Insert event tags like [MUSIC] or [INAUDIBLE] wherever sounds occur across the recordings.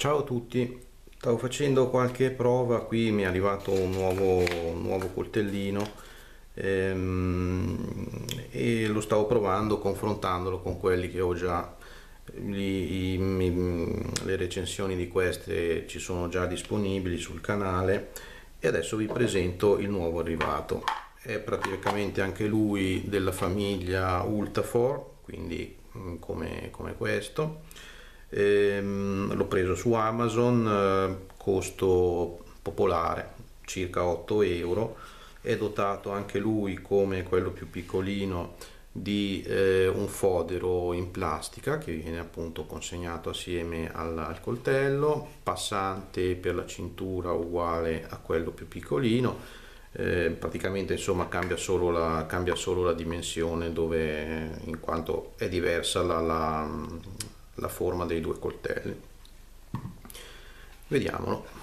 Ciao a tutti, stavo facendo qualche prova, qui mi è arrivato un nuovo, un nuovo coltellino ehm, e lo stavo provando confrontandolo con quelli che ho già, gli, i, mi, le recensioni di queste ci sono già disponibili sul canale e adesso vi presento il nuovo arrivato. È praticamente anche lui della famiglia Ultafor, quindi mm, come, come questo Ehm, l'ho preso su Amazon, eh, costo popolare, circa 8 euro. È dotato anche lui, come quello più piccolino, di eh, un fodero in plastica che viene appunto consegnato assieme al, al coltello, passante per la cintura uguale a quello più piccolino. Eh, praticamente insomma cambia solo, la, cambia solo la dimensione dove eh, in quanto è diversa la, la, la forma dei due coltelli. Vediamolo.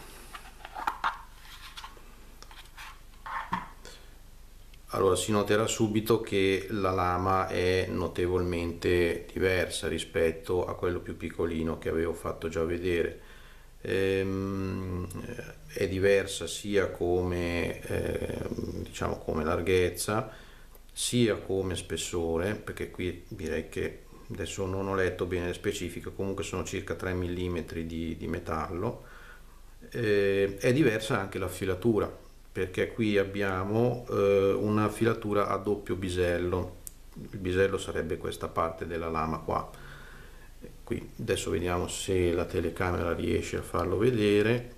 Allora si noterà subito che la lama è notevolmente diversa rispetto a quello più piccolino che avevo fatto già vedere. Ehm, eh, è diversa sia come, eh, diciamo come larghezza sia come spessore perché qui direi che adesso non ho letto bene le specifiche, comunque sono circa 3 mm di, di metallo, eh, è diversa anche la filatura, perché qui abbiamo eh, una filatura a doppio bisello, il bisello sarebbe questa parte della lama qua, qui adesso vediamo se la telecamera riesce a farlo vedere,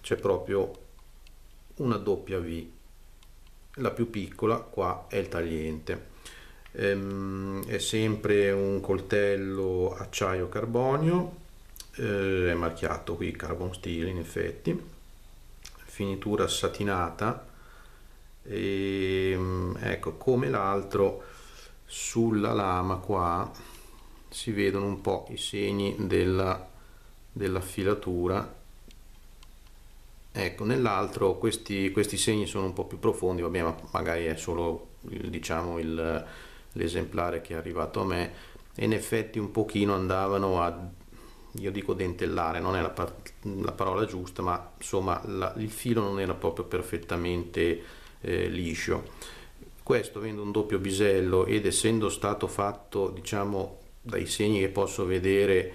c'è proprio una doppia V, la più piccola qua è il tagliente Ehm, è sempre un coltello acciaio carbonio eh, è marchiato qui carbon steel in effetti finitura satinata e ehm, ecco come l'altro sulla lama qua si vedono un po' i segni della, della ecco nell'altro questi, questi segni sono un po' più profondi vabbè ma magari è solo diciamo il, l'esemplare che è arrivato a me e in effetti un pochino andavano a io dico dentellare non è la, par la parola giusta ma insomma la, il filo non era proprio perfettamente eh, liscio questo avendo un doppio bisello ed essendo stato fatto diciamo dai segni che posso vedere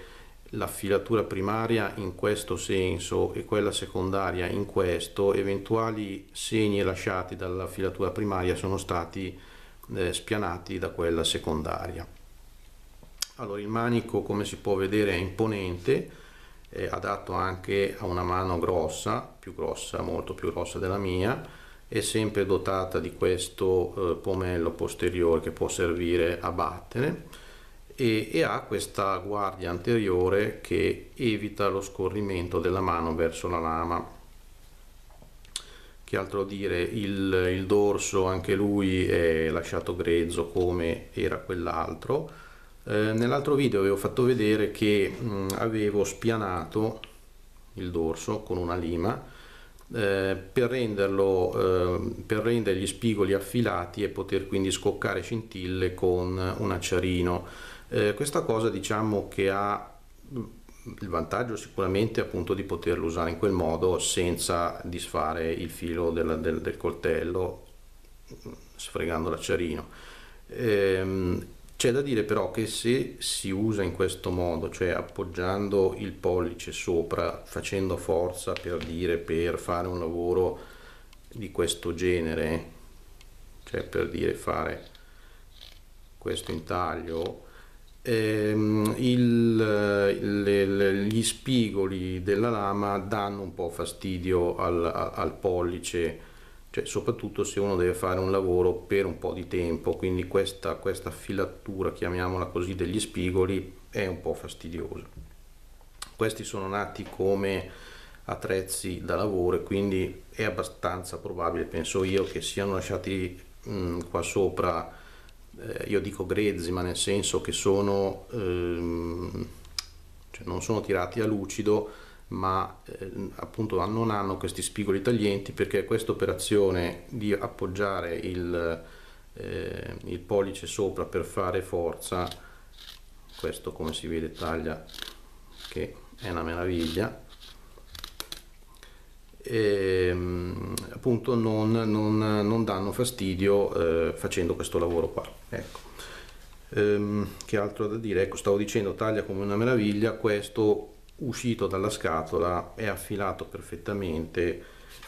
la filatura primaria in questo senso e quella secondaria in questo eventuali segni lasciati dalla filatura primaria sono stati eh, spianati da quella secondaria. Allora il manico come si può vedere è imponente, è adatto anche a una mano grossa, più grossa, molto più grossa della mia, è sempre dotata di questo eh, pomello posteriore che può servire a battere e, e, ha questa guardia anteriore che evita lo scorrimento della mano verso la lama che altro dire, il, il dorso anche lui è lasciato grezzo come era quell'altro. Eh, Nell'altro video avevo fatto vedere che mh, avevo spianato il dorso con una lima eh, per, renderlo, eh, per rendere gli spigoli affilati e poter quindi scoccare scintille con un acciarino. Eh, questa cosa diciamo che ha il vantaggio sicuramente è appunto di poterlo usare in quel modo senza disfare il filo del, del, del coltello sfregando l'acciarino. Ehm, c'è da dire però che se si usa in questo modo, cioè appoggiando il pollice sopra, facendo forza per dire per fare un lavoro di questo genere, cioè per dire fare questo intaglio ehm, il, le, le, gli spigoli della lama danno un po' fastidio al, al pollice, cioè soprattutto se uno deve fare un lavoro per un po' di tempo, quindi questa, questa filatura, chiamiamola così, degli spigoli è un po' fastidiosa. Questi sono nati come attrezzi da lavoro e quindi è abbastanza probabile, penso io, che siano lasciati mh, qua sopra eh, io dico grezzi, ma nel senso che sono, ehm, cioè non sono tirati a lucido, ma eh, appunto non hanno questi spigoli taglienti perché questa operazione di appoggiare il, eh, il pollice sopra per fare forza, questo come si vede taglia che è una meraviglia, ehm, appunto non, non, non danno fastidio eh, facendo questo lavoro qua. Ecco. Ehm, che altro da dire? Ecco, stavo dicendo taglia come una meraviglia, questo uscito dalla scatola è affilato perfettamente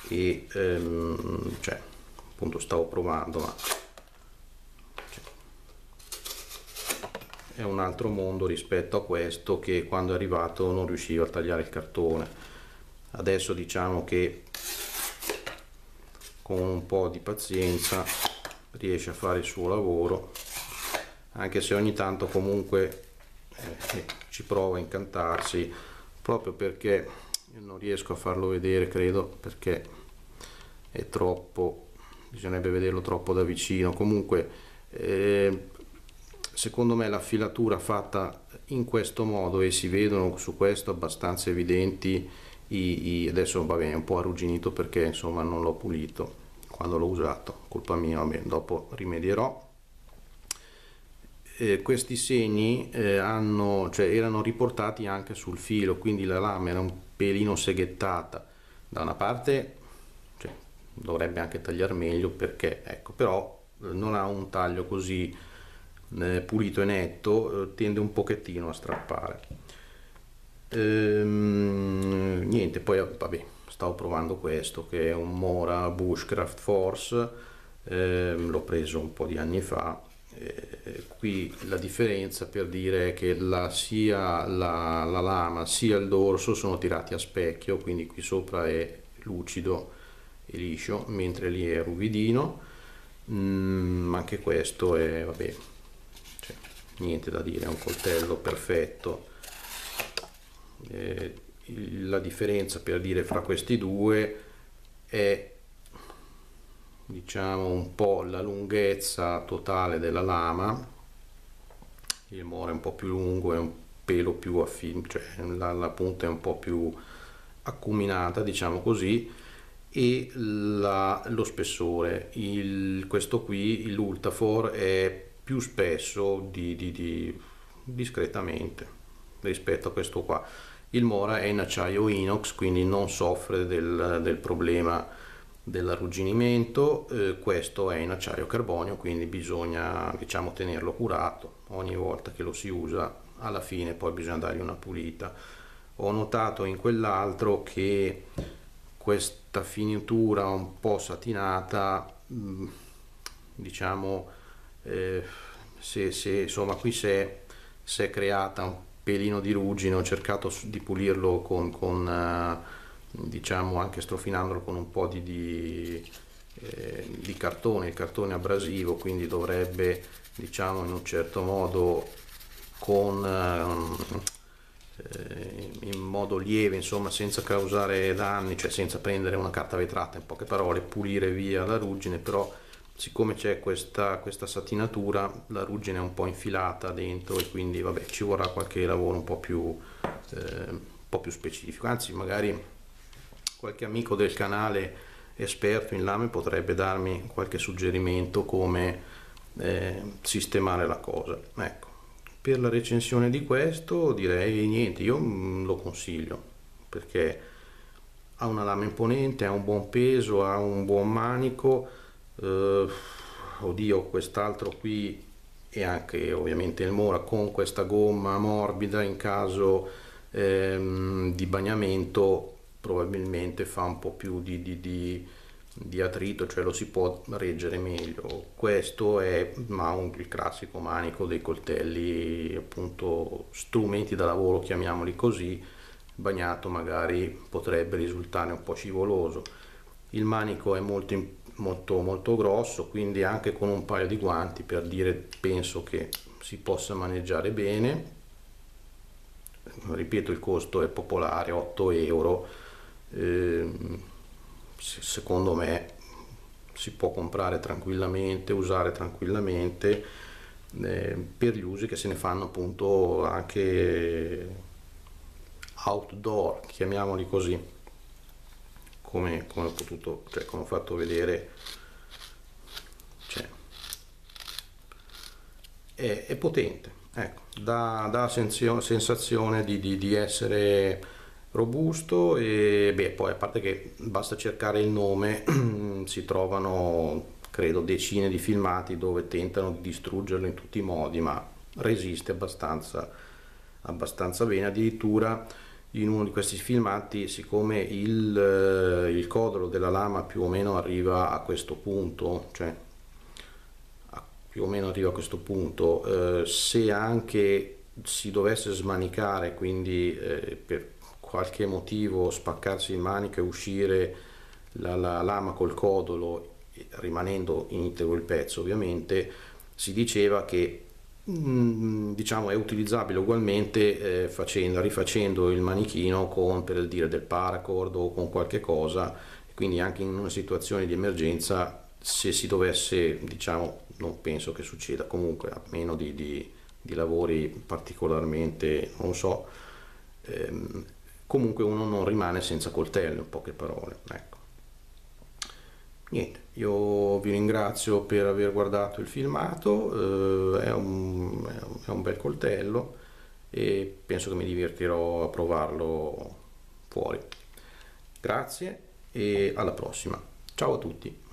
e ehm, cioè, appunto stavo provando ma cioè, è un altro mondo rispetto a questo che quando è arrivato non riuscivo a tagliare il cartone adesso diciamo che con un po' di pazienza riesce a fare il suo lavoro anche se ogni tanto comunque eh, eh ci prova a incantarsi proprio perché non riesco a farlo vedere credo perché è troppo bisognerebbe vederlo troppo da vicino comunque eh, secondo me la filatura fatta in questo modo e si vedono su questo abbastanza evidenti i, i, adesso va bene, è un po' arrugginito perché insomma non l'ho pulito quando l'ho usato, colpa mia, vabbè, dopo rimedierò. Eh, questi segni eh, hanno, cioè, erano riportati anche sul filo, quindi la lama era un pelino seghettata. Da una parte cioè, dovrebbe anche tagliare meglio perché, ecco, però eh, non ha un taglio così eh, pulito e netto, eh, tende un pochettino a strappare. Ehm, niente, poi vabbè, stavo provando questo che è un Mora Bushcraft Force, ehm, l'ho preso un po' di anni fa. qui la differenza per dire è che la, sia la, la lama sia il dorso sono tirati a specchio, quindi qui sopra è lucido e liscio, mentre lì è ruvidino. Mm, anche questo è, vabbè, cioè, niente da dire, è un coltello perfetto eh, la differenza per dire fra questi due è diciamo un po' la lunghezza totale della lama il mora è un po' più lungo è un pelo più affine cioè la, la punta è un po' più acuminata diciamo così e la, lo spessore il, questo qui l'ultafor è più spesso di, di, di discretamente rispetto a questo qua. Il Mora è in acciaio inox, quindi non soffre del, del problema dell'arrugginimento, eh, questo è in acciaio carbonio, quindi bisogna diciamo, tenerlo curato ogni volta che lo si usa, alla fine poi bisogna dargli una pulita. Ho notato in quell'altro che questa finitura un po' satinata, mm, diciamo, eh, se, se, insomma qui si è creata un pelino di ruggine, ho cercato di pulirlo con, con eh, diciamo anche strofinandolo con un po' di, di, eh, di cartone, il cartone abrasivo, quindi dovrebbe diciamo in un certo modo con ehm, eh, in modo lieve, insomma senza causare danni, cioè senza prendere una carta vetrata in poche parole, pulire via la ruggine, però siccome c'è questa, questa satinatura la ruggine è un po' infilata dentro e quindi vabbè ci vorrà qualche lavoro un po' più, eh, un po più specifico anzi magari qualche amico del canale esperto in lame potrebbe darmi qualche suggerimento come eh, sistemare la cosa ecco per la recensione di questo direi niente io mm, lo consiglio perché ha una lama imponente ha un buon peso ha un buon manico eh, oddio quest'altro qui e anche ovviamente il Mora con questa gomma morbida in caso ehm, di bagnamento probabilmente fa un po' più di, di, di, di, attrito cioè lo si può reggere meglio questo è ma un, il classico manico dei coltelli appunto strumenti da lavoro chiamiamoli così bagnato magari potrebbe risultare un po' scivoloso il manico è molto importante molto molto grosso quindi anche con un paio di guanti per dire penso che si possa maneggiare bene ripeto il costo è popolare 8 euro eh, secondo me si può comprare tranquillamente usare tranquillamente eh, per gli usi che se ne fanno appunto anche outdoor chiamiamoli così come, come ho potuto, cioè come ho fatto vedere, cioè, è, è potente, ecco, dà, dà senzio, sensazione di, di, di, essere robusto e beh, poi a parte che basta cercare il nome, [CLEARS THROAT] si trovano credo decine di filmati dove tentano di distruggerlo in tutti i modi, ma resiste abbastanza, abbastanza bene, addirittura in uno di questi filmati, siccome il, eh, il, codolo della lama più o meno arriva a questo punto, cioè a, più o meno arriva a questo punto, eh, se anche si dovesse smanicare, quindi eh, per qualche motivo spaccarsi il manico e uscire la, la lama col codolo, rimanendo in intero il pezzo ovviamente, si diceva che Mm, diciamo è utilizzabile ugualmente eh, facendo, rifacendo il manichino con per dire del paracord o con qualche cosa quindi anche in una situazione di emergenza se si dovesse diciamo non penso che succeda comunque a meno di, di, di lavori particolarmente non so ehm, comunque uno non rimane senza coltello in poche parole ecco. Niente, io vi ringrazio per aver guardato il filmato, eh, è, un, è, un, bel coltello e penso che mi divertirò a provarlo fuori. Grazie e alla prossima. Ciao a tutti.